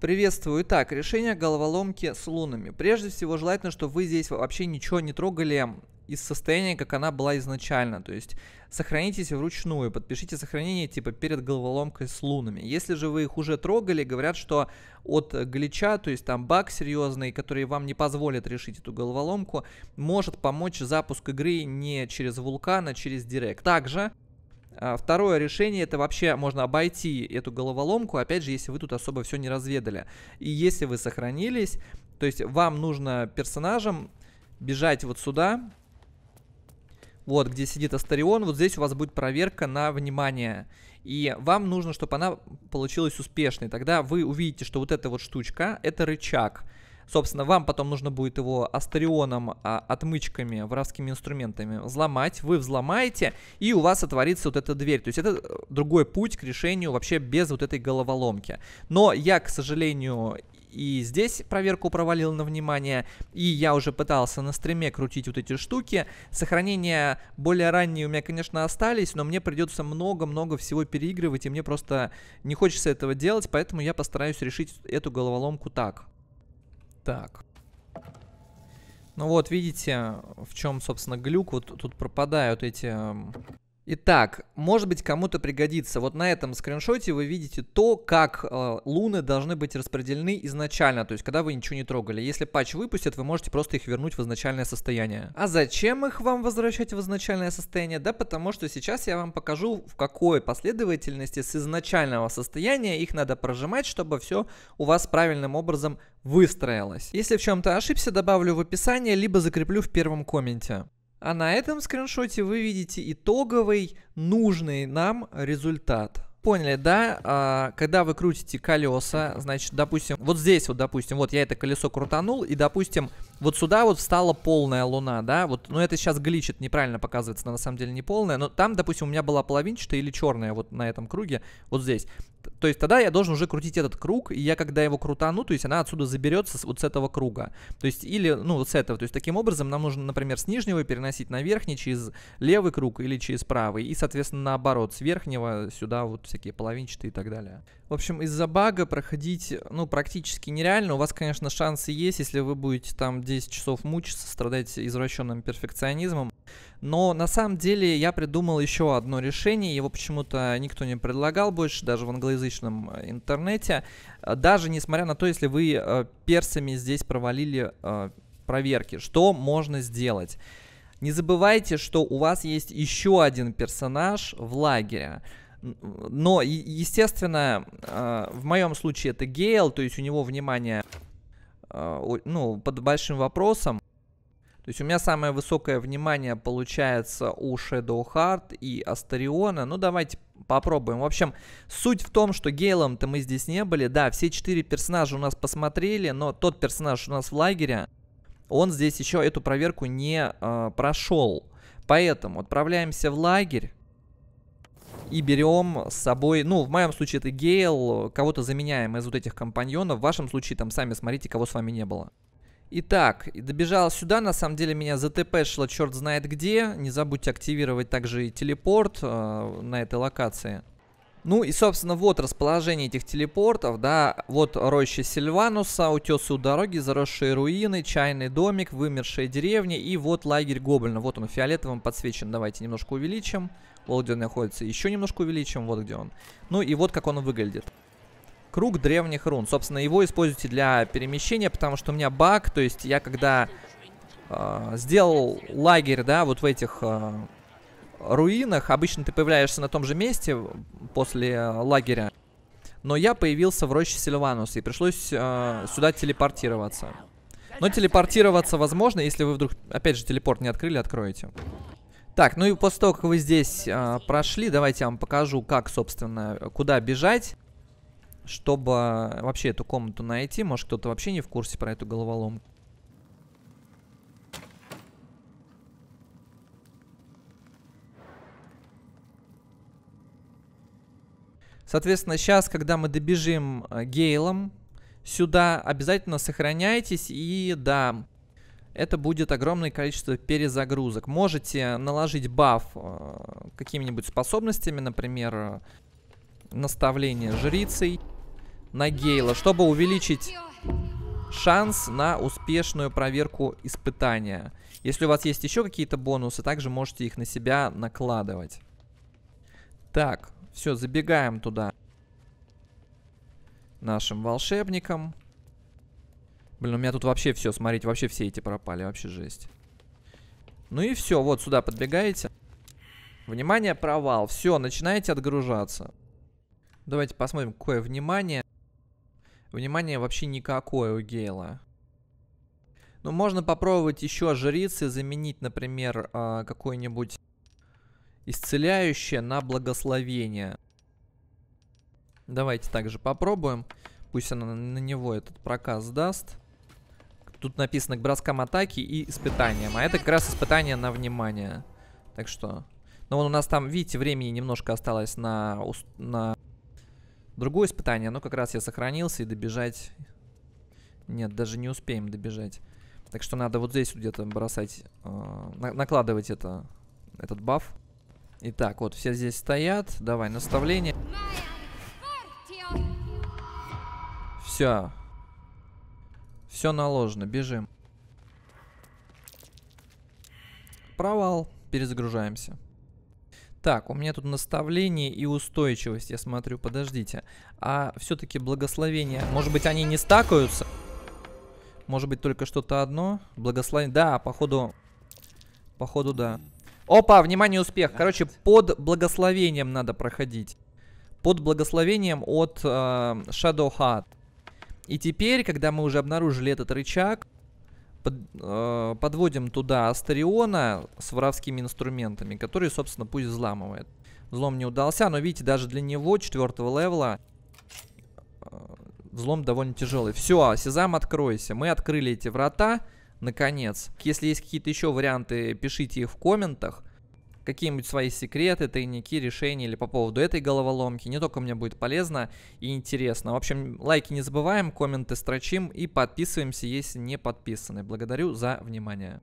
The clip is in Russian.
Приветствую. Итак, решение головоломки с лунами. Прежде всего, желательно, чтобы вы здесь вообще ничего не трогали из состояния, как она была изначально. То есть сохранитесь вручную, подпишите сохранение типа перед головоломкой с лунами. Если же вы их уже трогали, говорят, что от глича, то есть там баг серьезный, который вам не позволит решить эту головоломку, может помочь запуск игры не через вулкан, а через директ. Также а, второе решение это вообще можно обойти эту головоломку, опять же, если вы тут особо все не разведали. И если вы сохранились, то есть вам нужно персонажам бежать вот сюда, вот где сидит Астарион, вот здесь у вас будет проверка на внимание. И вам нужно, чтобы она получилась успешной. Тогда вы увидите, что вот эта вот штучка, это рычаг. Собственно, вам потом нужно будет его астерионом, а, отмычками, воровскими инструментами взломать. Вы взломаете, и у вас отворится вот эта дверь. То есть это э, другой путь к решению вообще без вот этой головоломки. Но я, к сожалению, и здесь проверку провалил на внимание, и я уже пытался на стриме крутить вот эти штуки. Сохранения более ранние у меня, конечно, остались, но мне придется много-много всего переигрывать, и мне просто не хочется этого делать, поэтому я постараюсь решить эту головоломку так. Так. Ну вот, видите, в чем, собственно, глюк. Вот тут пропадают эти Итак, может быть кому-то пригодится. Вот на этом скриншоте вы видите то, как э, луны должны быть распределены изначально, то есть когда вы ничего не трогали. Если патч выпустят, вы можете просто их вернуть в изначальное состояние. А зачем их вам возвращать в изначальное состояние? Да потому что сейчас я вам покажу, в какой последовательности с изначального состояния их надо прожимать, чтобы все у вас правильным образом выстроилось. Если в чем-то ошибся, добавлю в описание, либо закреплю в первом комменте. А на этом скриншоте вы видите итоговый, нужный нам результат. Поняли, да? А, когда вы крутите колеса, значит, допустим, вот здесь вот, допустим, вот я это колесо крутанул, и, допустим, вот сюда вот встала полная луна, да? Вот, ну это сейчас гличит, неправильно показывается, на самом деле не полная, но там, допустим, у меня была половинчатая или черная вот на этом круге, вот здесь то есть тогда я должен уже крутить этот круг, и я когда его крутану, то есть она отсюда заберется вот с этого круга. То есть или, ну, вот с этого. То есть таким образом нам нужно, например, с нижнего переносить на верхний через левый круг или через правый. И, соответственно, наоборот, с верхнего сюда вот всякие половинчатые и так далее. В общем, из-за бага проходить, ну, практически нереально. У вас, конечно, шансы есть, если вы будете там 10 часов мучиться, страдать извращенным перфекционизмом. Но на самом деле я придумал еще одно решение, его почему-то никто не предлагал больше, даже в англоязычном э, интернете. Э, даже несмотря на то, если вы э, персами здесь провалили проверки, что можно сделать? Не забывайте, что у вас есть еще один персонаж в лагере. Но, естественно, в моем случае это Гейл, то есть у него внимание ну, под большим вопросом. То есть у меня самое высокое внимание получается у Shadow Heart и Астариона. Ну, давайте попробуем. В общем, суть в том, что Гейлом-то мы здесь не были. Да, все четыре персонажа у нас посмотрели, но тот персонаж у нас в лагере, он здесь еще эту проверку не э, прошел. Поэтому отправляемся в лагерь и берем с собой, ну, в моем случае это Гейл, кого-то заменяем из вот этих компаньонов, в вашем случае там сами смотрите, кого с вами не было. Итак, добежал сюда, на самом деле меня ЗТП шло черт знает где. Не забудьте активировать также и телепорт э, на этой локации. Ну и, собственно, вот расположение этих телепортов, да, вот роща Сильвануса, утесы у дороги, заросшие руины, чайный домик, вымершие деревни и вот лагерь Гоблина. Вот он фиолетовым подсвечен, давайте немножко увеличим. Вот где он находится, еще немножко увеличим, вот где он. Ну и вот как он выглядит круг древних рун. Собственно, его используйте для перемещения, потому что у меня баг, то есть я когда э, сделал лагерь, да, вот в этих э, руинах, обычно ты появляешься на том же месте после э, лагеря, но я появился в роще Сильванус, и пришлось э, сюда телепортироваться. Но телепортироваться возможно, если вы вдруг, опять же, телепорт не открыли, откроете. Так, ну и после того, как вы здесь э, прошли, давайте я вам покажу, как, собственно, куда бежать чтобы вообще эту комнату найти. Может, кто-то вообще не в курсе про эту головоломку. Соответственно, сейчас, когда мы добежим э, гейлом сюда, обязательно сохраняйтесь. И да, это будет огромное количество перезагрузок. Можете наложить баф э, какими-нибудь способностями, например, э, наставление жрицей на Гейла, чтобы увеличить шанс на успешную проверку испытания. Если у вас есть еще какие-то бонусы, также можете их на себя накладывать. Так, все, забегаем туда. Нашим волшебником. Блин, у меня тут вообще все, смотрите, вообще все эти пропали, вообще жесть. Ну и все, вот сюда подбегаете. Внимание, провал. Все, начинаете отгружаться. Давайте посмотрим, какое внимание. Внимание вообще никакое у Гейла. Ну, можно попробовать еще жрицы заменить, например, а, какое-нибудь исцеляющее на благословение. Давайте также попробуем. Пусть она на него этот проказ даст. Тут написано к броскам атаки и испытаниям. А это как раз испытание на внимание. Так что... Но ну, у нас там, видите, времени немножко осталось на, на Другое испытание, но как раз я сохранился и добежать... Нет, даже не успеем добежать. Так что надо вот здесь где-то бросать, э, на накладывать это, этот баф. Итак, вот все здесь стоят. Давай, наставление. Все. Все наложено, бежим. Провал, перезагружаемся. Так, у меня тут наставление и устойчивость, я смотрю, подождите. А все-таки благословение, может быть, они не стакаются? Может быть, только что-то одно? Благословение, да, походу, походу, да. Опа, внимание, успех. Короче, под благословением надо проходить. Под благословением от э, Shadow Heart. И теперь, когда мы уже обнаружили этот рычаг, под, э, подводим туда Астериона с воровскими инструментами, которые, собственно, пусть взламывает. Взлом не удался, но видите, даже для него четвертого левела э, взлом довольно тяжелый. Все, Сезам, откройся. Мы открыли эти врата, наконец. Если есть какие-то еще варианты, пишите их в комментах какие-нибудь свои секреты, тайники, решения или по поводу этой головоломки. Не только мне будет полезно и интересно. В общем, лайки не забываем, комменты строчим и подписываемся, если не подписаны. Благодарю за внимание.